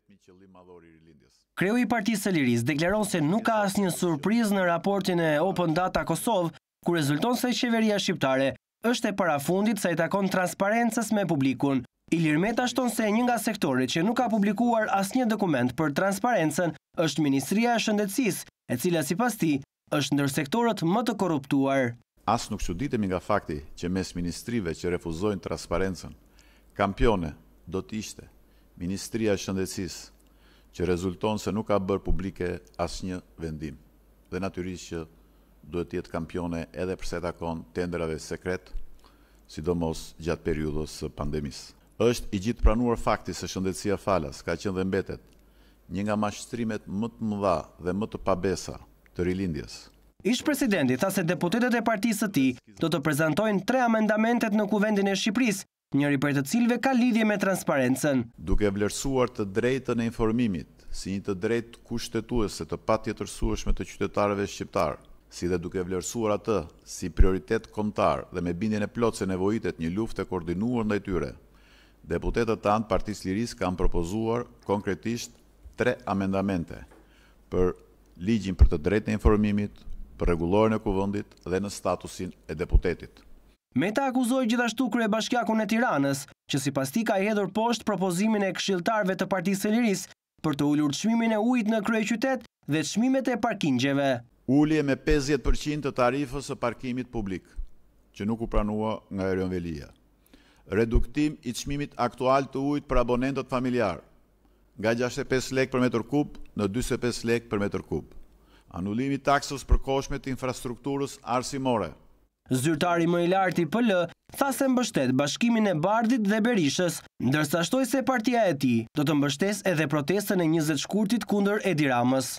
qëllim i Kreu i Parti Liris deklaron se nuk ka asë një surpriz në raportin e Open Data Kosovë, ku rezulton se qeveria shqiptare është e parafundit sa i takon transparentës me publikun. I lirmet ashton se një nga sektore që nuk ka publikuar asë një dokument për transparentën është Ministria e Shëndetsis, e cila si pas ti është ndër sektorët më të korruptuar. Asë nuk që ditemi nga fakti që mes ministrive që refuzojnë transparentën, kampione do të ishte Ministria Shëndecis që rezulton se nuk ka bërë publike asë një vendim. Dhe naturisht që duhet tjetë kampione edhe përse takon tenderave sekret, sidomos gjatë periudës pandemisë. Êshtë i gjithë pranuar fakti se shëndecia falas ka qenë dhe mbetet, një nga mashtrimet më të mëdha dhe më të pabesa të rilindjes. Ishtë presidenti tha se deputetet e partisë të ti do të prezentojnë tre amendamentet në kuvendin e Shqipërisë, njëri për të cilve ka lidhje me transparentësën. Duke vlerësuar të drejtën e informimit, si një të drejtë kushtetuese të patjetërsueshme të qytetarëve shqiptarë, si dhe duke vlerësuar atë si prioritet kombëtar dhe me bindjen e plotë se nevojitet një luftë e koordinuar ndaj tyre. Deputetët tanë Partisë Lirisë kanë propozuar konkretisht tre amendamente për ligjin për të drejtën e informimit, për regulorën e kuvendit dhe në statusin e deputetit. Meta ta akuzoj gjithashtu kërë e bashkjakun e tiranës, që si pas ti ka hedhur poshtë propozimin e këshiltarve të partisë të liris për të ullur të shmimin e ujt në krej qytet dhe të shmimet e parkingjeve. Ullje me 50% të tarifës e parkimit publik, që nuk u pranua nga erion velia. Reduktim i të shmimit aktual të ujt për abonentët familjar, nga 65 lek për metër kub në 25 lek për metër kub. Anullimi taksës për koshmet infrastrukturës arsimore, Zyrtari më i lartë i PL tha se mbështet bashkimin e Bardit dhe Berishës, ndërsa shtoj se partia e ti do të mbështes edhe protestën e 20 shkurtit kunder Edi Ramës.